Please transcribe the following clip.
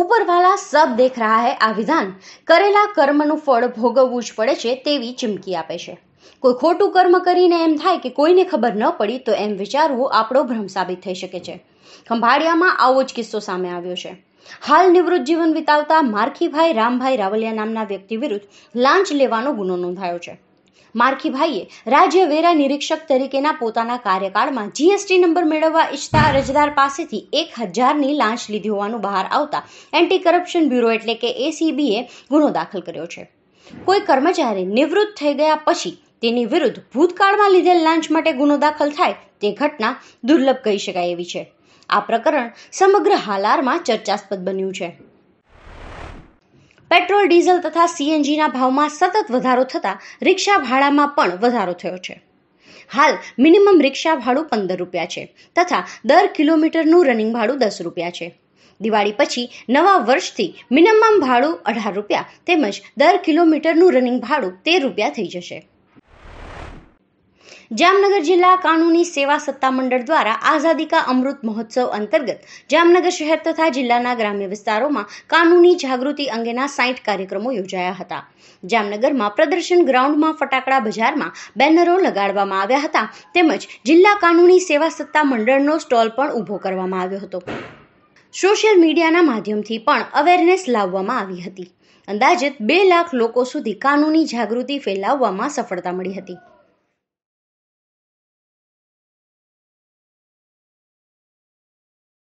ઉપર વાલા સબ દેખ રહા હૈ આ વિધાન કરેલા કર્મનું ફળ ભોગવવું જ પડે છે તેવી ચીમકી આપે છે કોઈ ખોટું કર્મ કરીને એમ થાય કે કોઈને ખબર ન પડી તો એમ વિચારવું આપણો ભ્રમ સાબિત થઈ શકે છે ખંભાળિયામાં આવો જ કિસ્સો સામે આવ્યો છે હાલ નિવૃત્ત જીવન વિતાવતા મારખીભાઈ રામભાઈ રાવલિયા નામના વ્યક્તિ વિરુદ્ધ લાંચ લેવાનો ગુનો નોંધાયો છે માર્ખીભાઈએ રાજ્ય વેરા નિરીક્ષક તરીકેના પોતાના કાર્યકાળમાં જીએસટી નંબર મેળવવા ઈચ્છતા અરજદાર પાસેથી એક હજારની લાંચ લીધી હોવાનું બહાર આવતા એન્ટી કરપ્શન બ્યુરો એટલે કે એસીબીએ ગુનો દાખલ કર્યો છે કોઈ કર્મચારી નિવૃત્ત થઈ ગયા પછી તેની વિરુદ્ધ ભૂતકાળમાં લીધેલ લાંચ માટે ગુનો દાખલ થાય તે ઘટના દુર્લભ કહી શકાય એવી છે આ પ્રકરણ સમગ્ર હાલારમાં ચર્ચાસ્પદ બન્યું છે પેટ્રોલ ડીઝલ તથા સીએનજીના ભાવમાં સતત વધારો થતાં રિક્ષા ભાડામાં પણ વધારો થયો છે હાલ મિનિમમ રિક્ષા ભાડું પંદર રૂપિયા છે તથા દર કિલોમીટરનું રનિંગ ભાડું દસ રૂપિયા છે દિવાળી પછી નવા વર્ષથી મિનિમમ ભાડું અઢાર રૂપિયા તેમજ દર કિલોમીટરનું રનિંગ ભાડું તેર રૂપિયા થઈ જશે જામનગર જિલ્લા કાનૂની સેવા સત્તા મંડળ દ્વારા આઝાદી કા અમૃત મહોત્સવ અંતર્ગત જામનગર શહેર તથા જિલ્લાના ગ્રામ્ય વિસ્તારોમાં કાનૂની જાગૃતિ અંગેના સાઈઠ કાર્યક્રમો યોજાયા હતા જામનગરમાં પ્રદર્શન ગ્રાઉન્ડમાં ફટાકડા બજારમાં બેનરો લગાડવામાં આવ્યા હતા તેમજ જિલ્લા કાનૂની સેવા સત્તા મંડળનો સ્ટોલ પણ ઊભો કરવામાં આવ્યો હતો સોશિયલ મીડિયાના માધ્યમથી પણ અવેરનેસ લાવવામાં આવી હતી અંદાજિત બે લાખ લોકો સુધી કાનૂની જાગૃતિ ફેલાવવામાં સફળતા મળી હતી